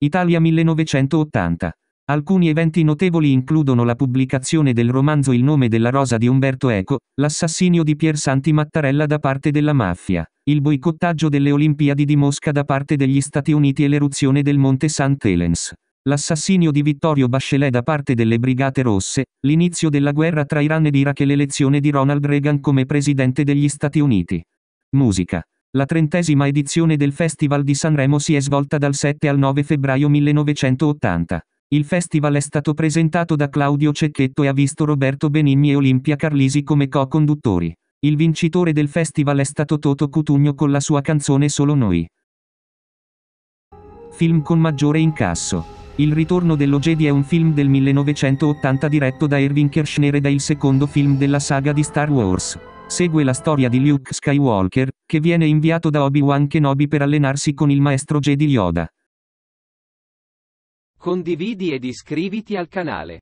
Italia 1980. Alcuni eventi notevoli includono la pubblicazione del romanzo Il nome della rosa di Umberto Eco, l'assassinio di Pier Santi Mattarella da parte della mafia, il boicottaggio delle Olimpiadi di Mosca da parte degli Stati Uniti e l'eruzione del Monte St. Helens, l'assassinio di Vittorio Bachelet da parte delle Brigate Rosse, l'inizio della guerra tra Iran ed Iraq e l'elezione di Ronald Reagan come presidente degli Stati Uniti. Musica. La trentesima edizione del Festival di Sanremo si è svolta dal 7 al 9 febbraio 1980. Il festival è stato presentato da Claudio Cecchetto e ha visto Roberto Benigni e Olimpia Carlisi come co-conduttori. Il vincitore del festival è stato Toto Cutugno con la sua canzone Solo noi. Film con maggiore incasso. Il ritorno dello Jedi è un film del 1980 diretto da Erwin Kirchner ed è il secondo film della saga di Star Wars. Segue la storia di Luke Skywalker, che viene inviato da Obi-Wan Kenobi per allenarsi con il maestro Jedi Yoda. Condividi ed iscriviti al canale.